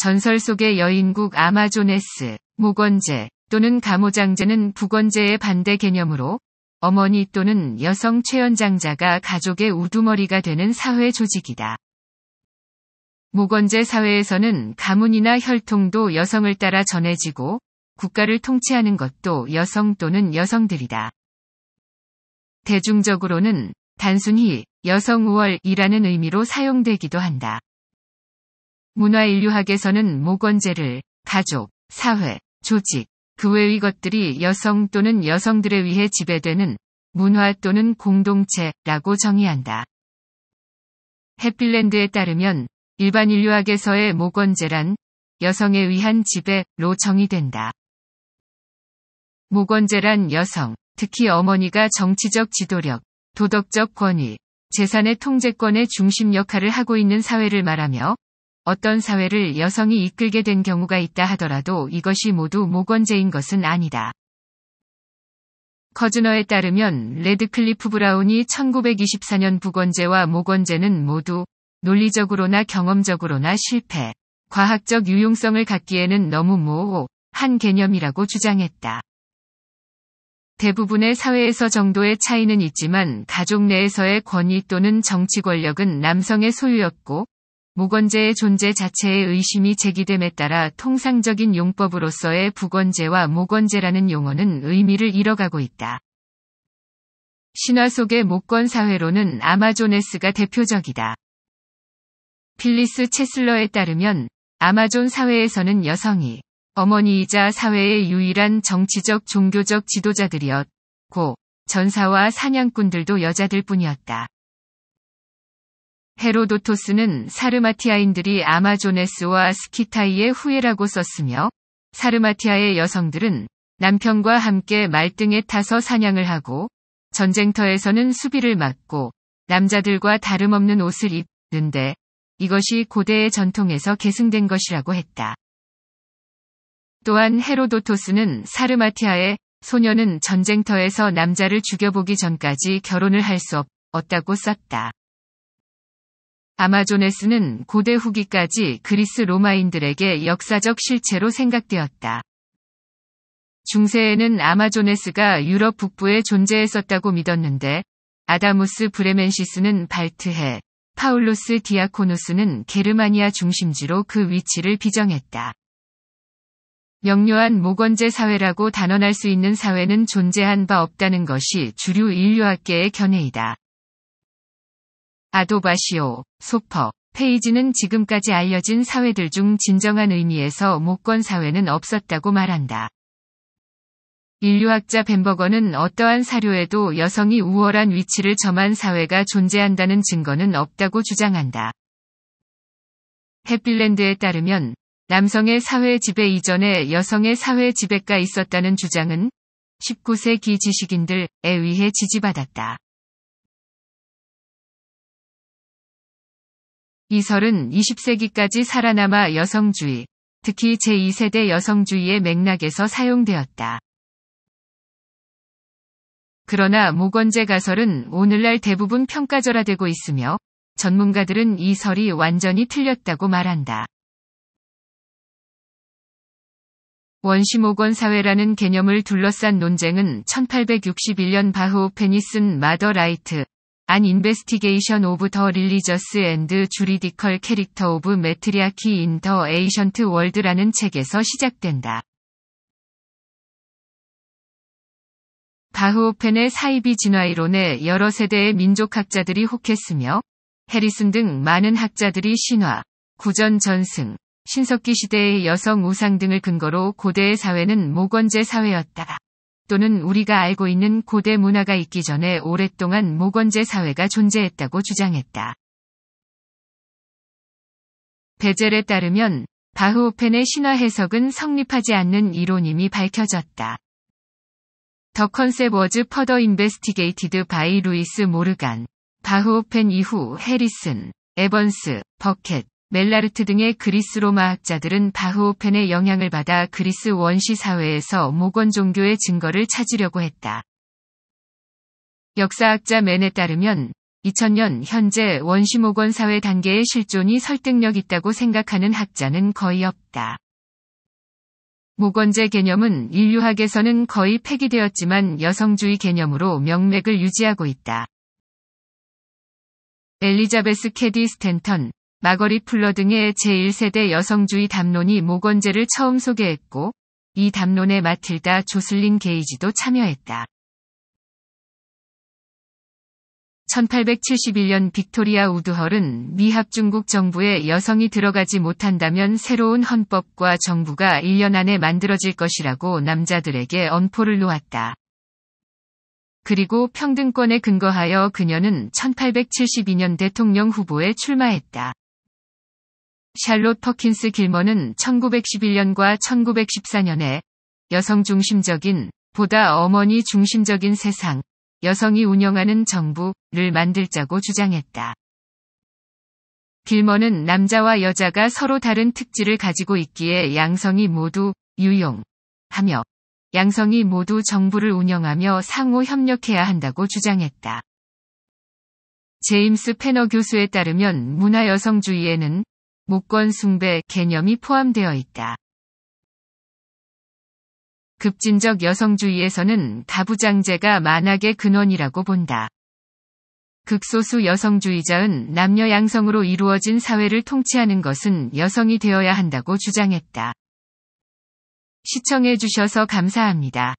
전설 속의 여인국 아마존에스, 모건제 또는 가모장제는 부건제의 반대 개념으로 어머니 또는 여성 최연장자가 가족의 우두머리가 되는 사회 조직이다. 모건제 사회에서는 가문이나 혈통도 여성을 따라 전해지고 국가를 통치하는 것도 여성 또는 여성들이다. 대중적으로는 단순히 여성 우월이라는 의미로 사용되기도 한다. 문화인류학에서는 모건제를 가족, 사회, 조직, 그 외의 것들이 여성 또는 여성들에 의해 지배되는 문화 또는 공동체라고 정의한다. 해필랜드에 따르면 일반 인류학에서의 모건제란 여성에 의한 지배로 정의된다. 모건제란 여성, 특히 어머니가 정치적 지도력, 도덕적 권위, 재산의 통제권의 중심 역할을 하고 있는 사회를 말하며 어떤 사회를 여성이 이끌게 된 경우가 있다 하더라도 이것이 모두 모건제인 것은 아니다. 커즈너에 따르면 레드클리프 브라운이 1924년 부건제와 모건제는 모두 논리적으로나 경험적으로나 실패, 과학적 유용성을 갖기에는 너무 모호한 개념이라고 주장했다. 대부분의 사회에서 정도의 차이는 있지만 가족 내에서의 권위 또는 정치 권력은 남성의 소유였고 무건제의 존재 자체에 의심이 제기됨에 따라 통상적인 용법으로서의 부건제와무건제라는 용어는 의미를 잃어가고 있다. 신화 속의 모건 사회로는 아마존에스가 대표적이다. 필리스 체슬러에 따르면 아마존 사회에서는 여성이 어머니이자 사회의 유일한 정치적 종교적 지도자들이었고 전사와 사냥꾼들도 여자들 뿐이었다. 헤로도토스는 사르마티아인들이 아마조네스와 스키타이의 후예라고 썼으며 사르마티아의 여성들은 남편과 함께 말등에 타서 사냥을 하고 전쟁터에서는 수비를 막고 남자들과 다름없는 옷을 입는데 이것이 고대의 전통에서 계승된 것이라고 했다. 또한 헤로도토스는 사르마티아의 소녀는 전쟁터에서 남자를 죽여보기 전까지 결혼을 할 수 없다고 썼다. 아마존에스는 고대 후기까지 그리스 로마인들에게 역사적 실체로 생각되었다. 중세에는 아마존에스가 유럽 북부에 존재했었다고 믿었는데 아다무스 브레멘시스는 발트해 파울루스 디아코누스는 게르마니아 중심지로 그 위치를 비정했다. 명료한 모건제 사회라고 단언할 수 있는 사회는 존재한 바 없다는 것이 주류 인류학계의 견해이다. 아도바시오, 소퍼, 페이지는 지금까지 알려진 사회들 중 진정한 의미에서 목권 사회는 없었다고 말한다. 인류학자 벤버거는 어떠한 사료에도 여성이 우월한 위치를 점한 사회가 존재한다는 증거는 없다고 주장한다. 헵빌랜드에 따르면 남성의 사회 지배 이전에 여성의 사회 지배가 있었다는 주장은 19세기 지식인들에 의해 지지받았다. 이설은 20세기까지 살아남아 여성주의, 특히 제2세대 여성주의의 맥락에서 사용되었다. 그러나 모건제 가설은 오늘날 대부분 평가절하되고 있으며 전문가들은 이 설이 완전히 틀렸다고 말한다. 원시모건 사회라는 개념을 둘러싼 논쟁은 1861년 바흐 오페니 쓴 마더 라이트, An Investigation of the Religious and Juridical Character of Matriarchy in the Ancient World라는 책에서 시작된다. 바흐오펜의 사이비 진화이론에 여러 세대의 민족학자들이 혹했으며 해리슨 등 많은 학자들이 신화, 구전 전승, 신석기 시대의 여성 우상 등을 근거로 고대의 사회는 모건제 사회였다. 또는 우리가 알고 있는 고대 문화가 있기 전에 오랫동안 모건제 사회가 존재했다고 주장했다. 베젤에 따르면 바흐오펜의 신화 해석은 성립하지 않는 이론임이 밝혀졌다. 더 컨셉 워즈 퍼더 인베스티게이티드 바이 루이스 모르간, 바흐오펜 이후 해리슨, 에번스, 버켓, 멜라르트 등의 그리스 로마 학자들은 바흐오펜의 영향을 받아 그리스 원시 사회에서 모건 종교의 증거를 찾으려고 했다. 역사학자 맨에 따르면 2000년 현재 원시모건 사회 단계의 실존이 설득력 있다고 생각하는 학자는 거의 없다. 모건제 개념은 인류학에서는 거의 폐기되었지만 여성주의 개념으로 명맥을 유지하고 있다. 엘리자베스 캐디 스탠턴, 마거리 풀러 등의 제1세대 여성주의 담론이 모건제를 처음 소개했고 이 담론에 마틸다 조슬린 게이지도 참여했다. 1871년 빅토리아 우드헐은 미합 중국 정부에 여성이 들어가지 못한다면 새로운 헌법과 정부가 1년 안에 만들어질 것이라고 남자들에게 엄포를 놓았다. 그리고 평등권에 근거하여 그녀는 1872년 대통령 후보에 출마했다. 샬롯 퍼킨스 길머는 1911년과 1914년에 여성 중심적인 보다 어머니 중심적인 세상, 여성이 운영하는 정부를 만들자고 주장했다. 길머는 남자와 여자가 서로 다른 특질을 가지고 있기에 양성이 모두 유용하며 양성이 모두 정부를 운영하며 상호 협력해야 한다고 주장했다. 제임스 페너 교수에 따르면 문화 여성주의에는 목권 숭배 개념이 포함되어 있다. 급진적 여성주의에서는 가부장제가 만악의 근원이라고 본다. 극소수 여성주의자은 남녀 양성으로 이루어진 사회를 통치하는 것은 여성이 되어야 한다고 주장했다. 시청해주셔서 감사합니다.